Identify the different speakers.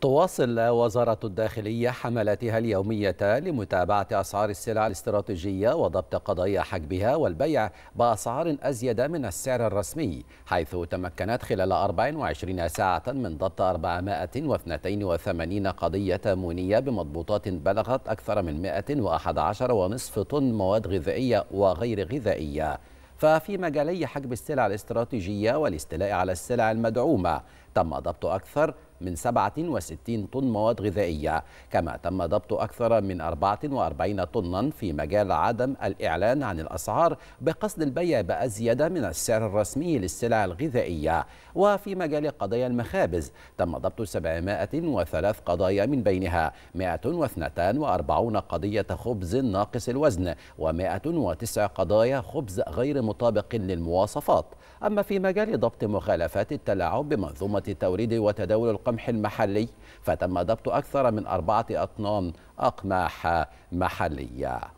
Speaker 1: تواصل وزارة الداخلية حملاتها اليومية لمتابعة أسعار السلع الاستراتيجية وضبط قضايا حجبها والبيع بأسعار أزيد من السعر الرسمي حيث تمكنت خلال 24 ساعة من ضبط 482 قضية تامونية بمضبوطات بلغت أكثر من 111.5 طن مواد غذائية وغير غذائية ففي مجالي حجب السلع الاستراتيجية والاستيلاء على السلع المدعومة تم ضبط أكثر من 67 طن مواد غذائية كما تم ضبط أكثر من 44 طنا في مجال عدم الإعلان عن الأسعار بقصد البيع بأزيد من السعر الرسمي للسلع الغذائية وفي مجال قضايا المخابز تم ضبط 703 قضايا من بينها 142 قضية خبز ناقص الوزن و109 قضايا خبز غير مطابق للمواصفات أما في مجال ضبط مخالفات التلاعب بمنظومة توريد وتداول القمح المحلي فتم ضبط أكثر من أربعة أطنان أقماح محلية